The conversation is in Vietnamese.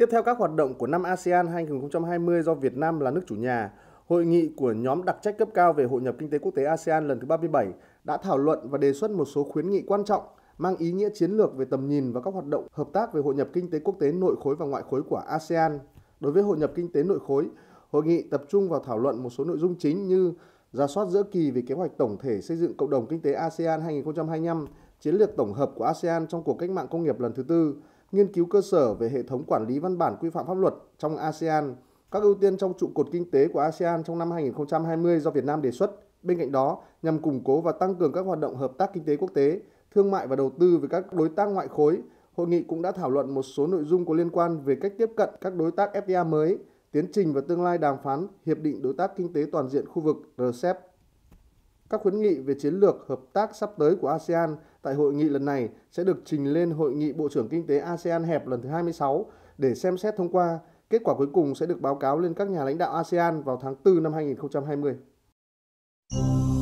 Tiếp theo các hoạt động của năm ASEAN 2020 do Việt Nam là nước chủ nhà, hội nghị của nhóm đặc trách cấp cao về hội nhập kinh tế quốc tế ASEAN lần thứ 37 đã thảo luận và đề xuất một số khuyến nghị quan trọng mang ý nghĩa chiến lược về tầm nhìn và các hoạt động hợp tác về hội nhập kinh tế quốc tế nội khối và ngoại khối của ASEAN. Đối với hội nhập kinh tế nội khối, hội nghị tập trung vào thảo luận một số nội dung chính như ra soát giữa kỳ về kế hoạch tổng thể xây dựng cộng đồng kinh tế ASEAN 2025, chiến lược tổng hợp của ASEAN trong cuộc cách mạng công nghiệp lần thứ tư, nghiên cứu cơ sở về hệ thống quản lý văn bản quy phạm pháp luật trong ASEAN, các ưu tiên trong trụ cột kinh tế của ASEAN trong năm 2020 do Việt Nam đề xuất. Bên cạnh đó, nhằm củng cố và tăng cường các hoạt động hợp tác kinh tế quốc tế, thương mại và đầu tư với các đối tác ngoại khối, hội nghị cũng đã thảo luận một số nội dung có liên quan về cách tiếp cận các đối tác FTA mới, tiến trình và tương lai đàm phán Hiệp định Đối tác Kinh tế Toàn diện khu vực RCEP các khuyến nghị về chiến lược hợp tác sắp tới của ASEAN tại hội nghị lần này sẽ được trình lên Hội nghị Bộ trưởng Kinh tế ASEAN hẹp lần thứ 26 để xem xét thông qua. Kết quả cuối cùng sẽ được báo cáo lên các nhà lãnh đạo ASEAN vào tháng 4 năm 2020.